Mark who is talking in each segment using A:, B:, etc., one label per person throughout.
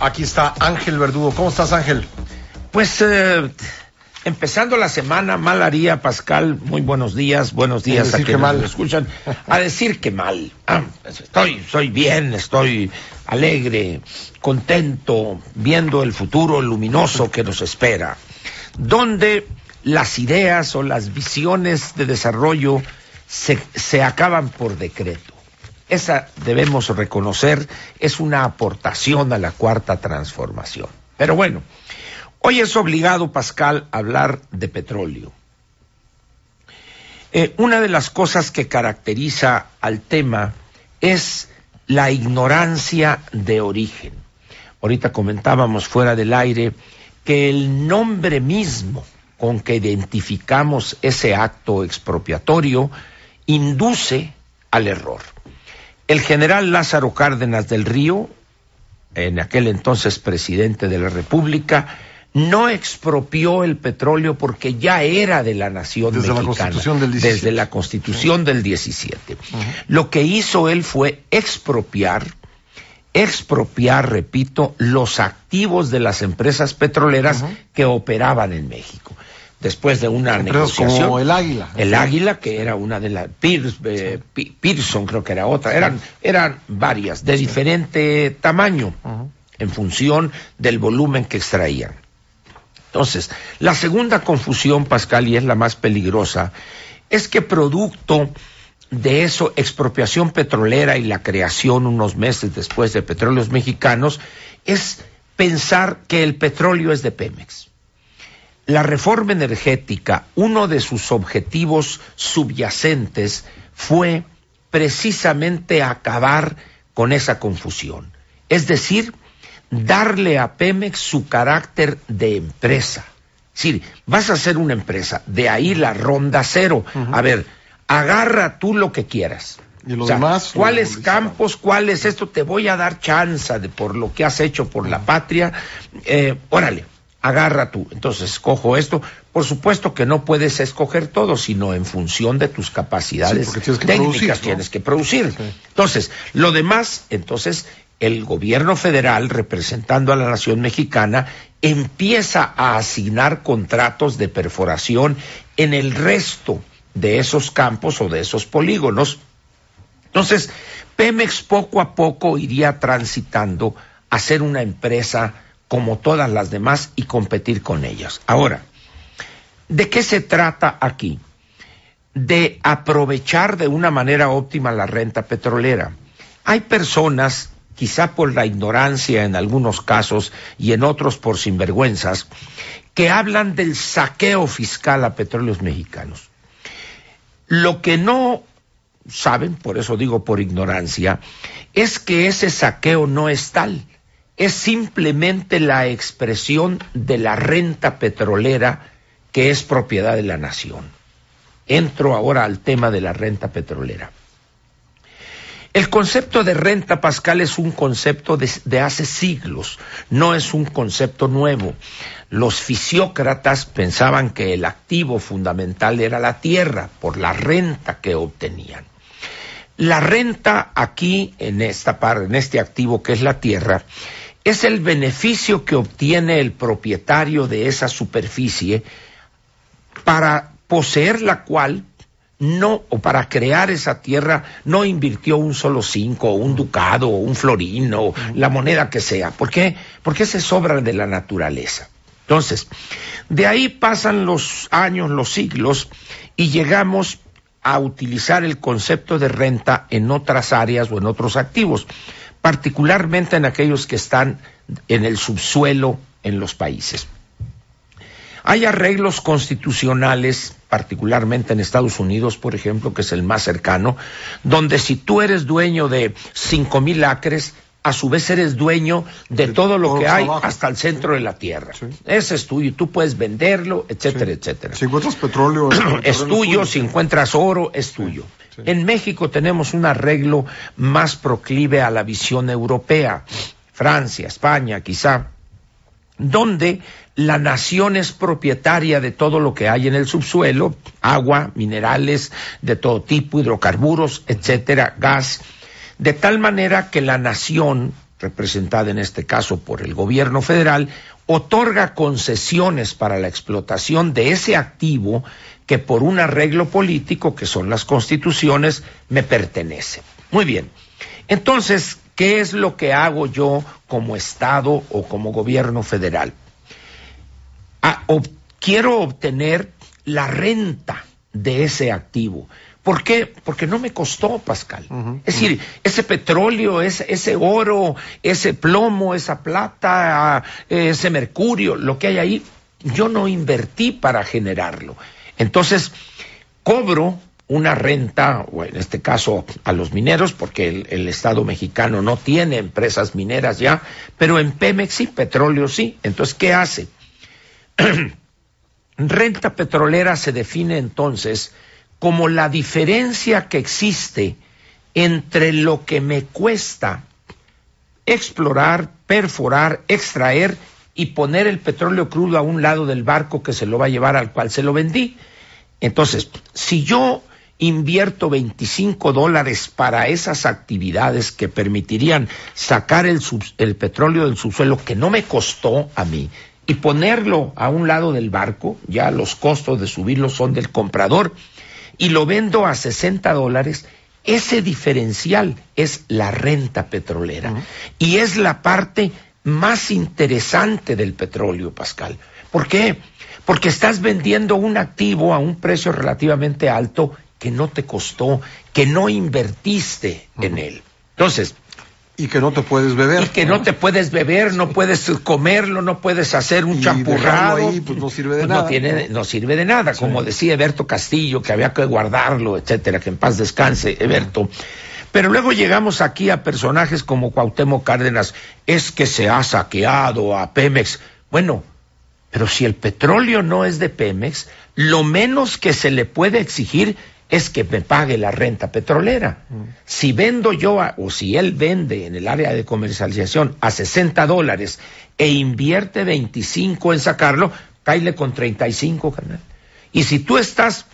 A: Aquí está Ángel Verdugo. ¿Cómo estás, Ángel? Pues eh, empezando la semana, mal haría Pascal. Muy buenos días, buenos días a, que quienes nos escuchan. A decir que mal. Ah, estoy, bien, estoy alegre, contento, viendo el futuro luminoso que nos espera, donde las ideas o las visiones de desarrollo se acaban por decreto esa debemos reconocer es una aportación a la cuarta transformación. Pero bueno, hoy es obligado Pascal hablar de petróleo. Eh, una de las cosas que caracteriza al tema es la ignorancia de origen. Ahorita comentábamos fuera del aire que el nombre mismo con que identificamos ese acto expropiatorio induce al error. El general Lázaro Cárdenas del Río, en aquel entonces presidente de la República, no expropió el petróleo porque ya era de la nación desde mexicana, la constitución del 17. desde la Constitución del 17. Lo que hizo él fue expropiar, expropiar, repito, los activos de las empresas petroleras que operaban en México después de una negociación. el Águila. El Águila, que era una de las. Eh, Pearson, creo que era otra. Eran, eran varias, de diferente tamaño, en función del volumen que extraían. Entonces, la segunda confusión, Pascal, y es la más peligrosa, es que producto de eso, expropiación petrolera y la creación unos meses después de petróleos mexicanos, es pensar que el petróleo es de Pemex. La reforma energética, uno de sus objetivos subyacentes fue precisamente acabar con esa confusión, es decir, darle a Pemex su carácter de empresa. Es decir, vas a ser una empresa, de ahí la ronda cero. A ver, agarra tú lo que quieras. ¿Y demás? ¿Cuáles campos, cuáles esto? Te voy a dar chance de por lo que has hecho por la patria. Eh, órale, agarra tú. Entonces, cojo esto. Por supuesto que no puedes escoger todo, sino en función de tus capacidades tienes que técnicas tienes que producir. Entonces, lo demás, entonces, el gobierno federal, representando a la nación mexicana, empieza a asignar contratos de perforación en el resto de esos campos o de esos polígonos. Entonces, Pemex poco a poco iría transitando a ser una empresa como todas las demás y competir con ellas. Ahora, ¿de qué se trata aquí? De aprovechar de una manera óptima la renta petrolera. Hay personas, quizá por la ignorancia en algunos casos y en otros por sinvergüenzas, que hablan del saqueo fiscal a petróleos mexicanos. Lo que no saben, por eso digo por ignorancia, es que ese saqueo no es tal es simplemente la expresión de la renta petrolera que es propiedad de la nación. Entro ahora al tema de la renta petrolera. El concepto de renta, Pascal, es un concepto de, hace siglos, no es un concepto nuevo. Los fisiócratas pensaban que el activo fundamental era la tierra, por la renta que obtenían. La renta aquí, en, esta, en este activo que es la tierra, es el beneficio que obtiene el propietario de esa superficie para poseer la cual no, o para crear esa tierra, no invirtió un solo cinco, o un ducado, o un florino, la moneda que sea. ¿Por qué? Porque se sobra de la naturaleza. Entonces, de ahí pasan los años, los siglos, y llegamos a utilizar el concepto de renta en otras áreas o en otros activos particularmente en aquellos que están en el subsuelo en los países. Hay arreglos constitucionales, particularmente en Estados Unidos, por ejemplo, que es el más cercano, donde si tú eres dueño de cinco mil acres, a su vez eres dueño de, todo lo que hay hasta el centro de la tierra. Ese es tuyo, tú puedes venderlo, etcétera, etcétera. Si encuentras petróleo, es, es tuyo, si encuentras oro, es tuyo. En México tenemos un arreglo más proclive a la visión europea, Francia, España, quizá, donde la nación es propietaria de todo lo que hay en el subsuelo, agua, minerales de todo tipo, hidrocarburos, etcétera, gas, de tal manera que la nación, representada en este caso por el gobierno federal, otorga concesiones para la explotación de ese activo que por un arreglo político, que son las constituciones, me pertenece. Muy bien. Entonces, ¿qué es lo que hago yo como Estado o como gobierno federal? Ah, quiero obtener la renta de ese activo. ¿Por qué? Porque no me costó, Pascal. es decir, ese petróleo, ese, oro, ese plomo, esa plata, ese mercurio, lo que hay ahí, yo no invertí para generarlo. Entonces, cobro una renta, o en este caso a los mineros, porque el, el, Estado mexicano no tiene empresas mineras ya, pero en Pemex sí, petróleo sí. Entonces, ¿qué hace? renta petrolera se define entonces como la diferencia que existe entre lo que me cuesta explorar, perforar, extraer y poner el petróleo crudo a un lado del barco que se lo va a llevar al cual se lo vendí. Entonces, si yo invierto 25 dólares para esas actividades que permitirían sacar el, petróleo del subsuelo que no me costó a mí y ponerlo a un lado del barco, ya los costos de subirlo son del comprador, y lo vendo a 60 dólares, ese diferencial es la renta petrolera. Y es la parte más interesante del petróleo, Pascal. ¿Por qué? Porque estás vendiendo un activo a un precio relativamente alto que no te costó, que no invertiste en él. Entonces, y que no te puedes beber. Y que no, ah. te puedes beber, no puedes comerlo, no puedes hacer un y no sirve de nada. No, sirve de nada. Como decía Eberto Castillo, que había que guardarlo, etcétera, que en paz descanse, Eberto. Pero luego llegamos aquí a personajes como Cuauhtémoc Cárdenas. Es que se ha saqueado a Pemex. Bueno, pero si el petróleo no es de Pemex, lo menos que se le puede exigir es que me pague la renta petrolera. Mm. Si vendo yo, o si él vende en el área de comercialización a 60 dólares e invierte 25 en sacarlo, caile con 35, canal. Y si tú estás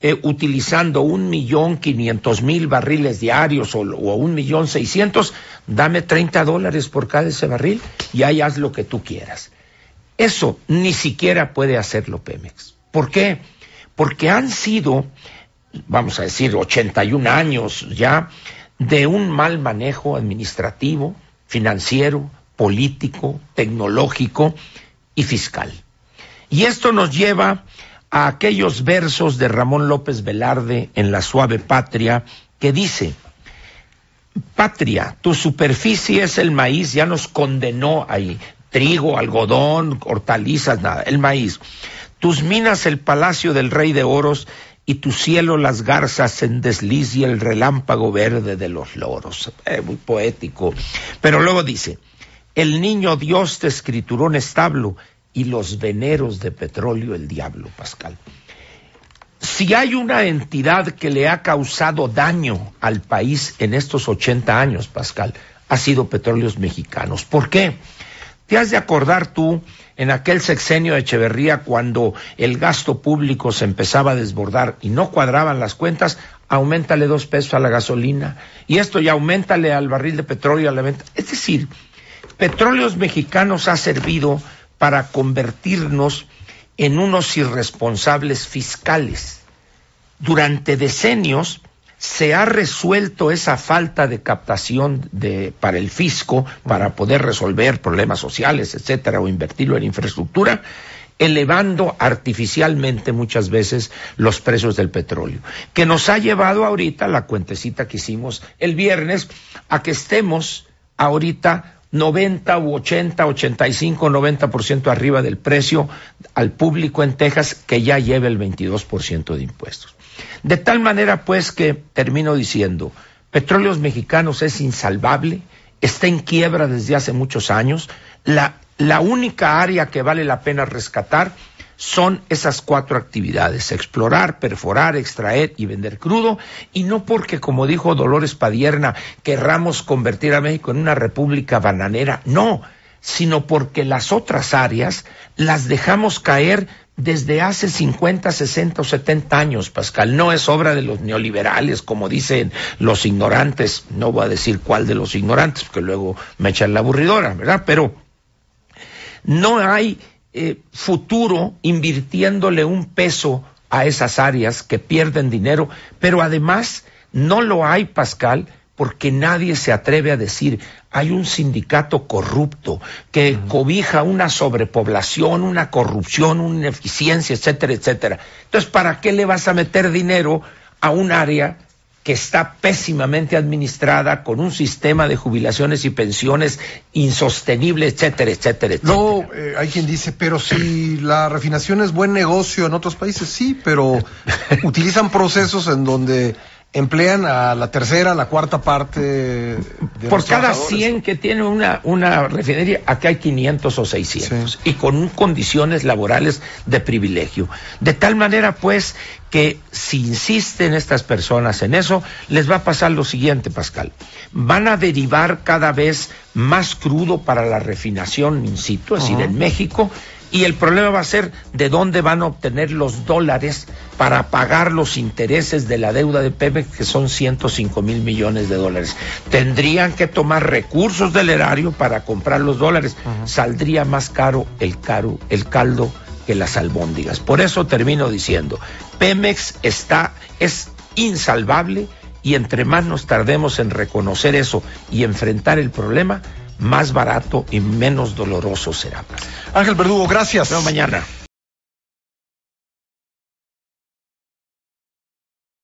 A: eh, utilizando un millón quinientos mil barriles diarios o, o un millón seiscientos, dame 30 dólares por cada ese barril y ahí haz lo que tú quieras. Eso ni siquiera puede hacerlo Pemex. ¿Por qué? Porque han sido vamos a decir, 81 años ya, de un mal manejo administrativo, financiero, político, tecnológico y fiscal. Y esto nos lleva a aquellos versos de Ramón López Velarde en La Suave Patria que dice, Patria, tu superficie es el maíz, ya nos condenó ahí, trigo, algodón, hortalizas, nada, el maíz. Tus minas el palacio del rey de oros y tu cielo las garzas en desliz y el relámpago verde de los loros. Eh, muy poético. Pero luego dice, el niño Dios te escrituró en establo y los veneros de petróleo el diablo, Pascal. Si hay una entidad que le ha causado daño al país en estos 80 años, Pascal, ha sido Petróleos Mexicanos. ¿Por qué? Te has de acordar tú en aquel sexenio de Echeverría cuando el gasto público se empezaba a desbordar y no cuadraban las cuentas, aumentale dos pesos a la gasolina y esto ya aumentale al barril de petróleo a la venta. Es decir, Petróleos Mexicanos ha servido para convertirnos en unos irresponsables fiscales. Durante decenios, ¿Se ha resuelto esa falta de captación para el fisco, para poder resolver problemas sociales, etcétera, o invertirlo en infraestructura? elevando artificialmente muchas veces los precios del petróleo, que nos ha llevado ahorita, la cuentecita que hicimos el viernes, a que estemos ahorita 90 u 80, 85, 90% arriba del precio al público en Texas que ya lleva el 22% de impuestos. De tal manera, pues, que termino diciendo, Petróleos Mexicanos es insalvable, está en quiebra desde hace muchos años, la, única área que vale la pena rescatar son esas cuatro actividades, explorar, perforar, extraer y vender crudo, y no porque, como dijo Dolores Padierna, querramos convertir a México en una república bananera, no, sino porque las otras áreas las dejamos caer desde hace 50, 60 o 70 años, Pascal. No es obra de los neoliberales, como dicen los ignorantes. No voy a decir cuál de los ignorantes, porque luego me echan la aburridora, ¿verdad? Pero no hay eh, futuro invirtiéndole un peso a esas áreas que pierden dinero, pero además no lo hay, Pascal, porque nadie se atreve a decir, hay un sindicato corrupto que cobija una sobrepoblación, una corrupción, una ineficiencia, etcétera, etcétera. Entonces, ¿para qué le vas a meter dinero a un área que está pésimamente administrada con un sistema de jubilaciones y pensiones insostenible, etcétera, etcétera, etcétera? No, eh, hay quien dice, pero si la refinación es buen negocio en otros países, sí, pero utilizan procesos en donde emplean a la tercera, la cuarta parte. De Por cada 100 que tiene una, una refinería, acá hay 500 o 600, y con condiciones laborales de privilegio. De tal manera, pues, que si insisten estas personas en eso, les va a pasar lo siguiente, Pascal. Van a derivar cada vez más crudo para la refinación in situ, es decir, en México, y el problema va a ser de dónde van a obtener los dólares para pagar los intereses de la deuda de Pemex, que son 105 mil millones de dólares. Tendrían que tomar recursos del erario para comprar los dólares. Saldría más caro el, caro el caldo que las albóndigas. Por eso termino diciendo, Pemex está, es insalvable y entre más nos tardemos en reconocer eso y enfrentar el problema, más barato y menos doloroso será. Ángel Verdugo, gracias. Hasta mañana.